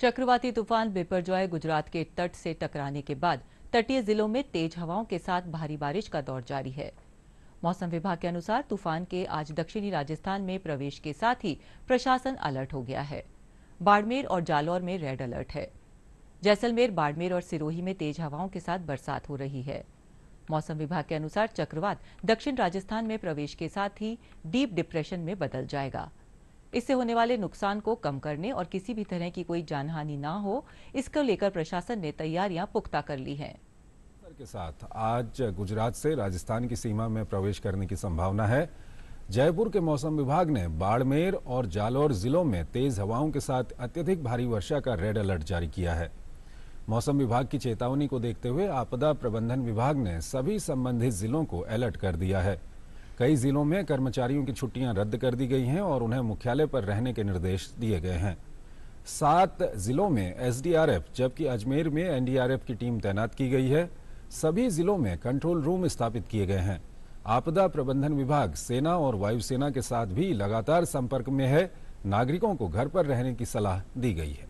चक्रवाती तूफान बिपरजॉय गुजरात के तट से टकराने के बाद तटीय जिलों में तेज हवाओं के साथ भारी बारिश का दौर जारी है मौसम विभाग के अनुसार तूफान के आज दक्षिणी राजस्थान में प्रवेश के साथ ही प्रशासन अलर्ट हो गया है बाड़मेर और जालौर में रेड अलर्ट है जैसलमेर बाड़मेर और सिरोही में तेज हवाओं के साथ बरसात हो रही है मौसम विभाग के अनुसार चक्रवात दक्षिण राजस्थान में प्रवेश के साथ ही डीप डिप्रेशन में बदल जाएगा इससे होने वाले नुकसान को कम करने और किसी भी तरह की कोई जानहानि ना हो इसको लेकर प्रशासन ने तैयारियां पुख्ता कर ली हैं के साथ आज गुजरात से राजस्थान की सीमा में प्रवेश करने की संभावना है जयपुर के मौसम विभाग ने बाड़मेर और जालौर जिलों में तेज हवाओं के साथ अत्यधिक भारी वर्षा का रेड अलर्ट जारी किया है मौसम विभाग की चेतावनी को देखते हुए आपदा प्रबंधन विभाग ने सभी संबंधित जिलों को अलर्ट कर दिया है कई जिलों में कर्मचारियों की छुट्टियां रद्द कर दी गई हैं और उन्हें मुख्यालय पर रहने के निर्देश दिए गए हैं सात जिलों में एसडीआरएफ जबकि अजमेर में एनडीआरएफ की टीम तैनात की गई है सभी जिलों में कंट्रोल रूम स्थापित किए गए हैं आपदा प्रबंधन विभाग सेना और वायुसेना के साथ भी लगातार संपर्क में है नागरिकों को घर पर रहने की सलाह दी गई है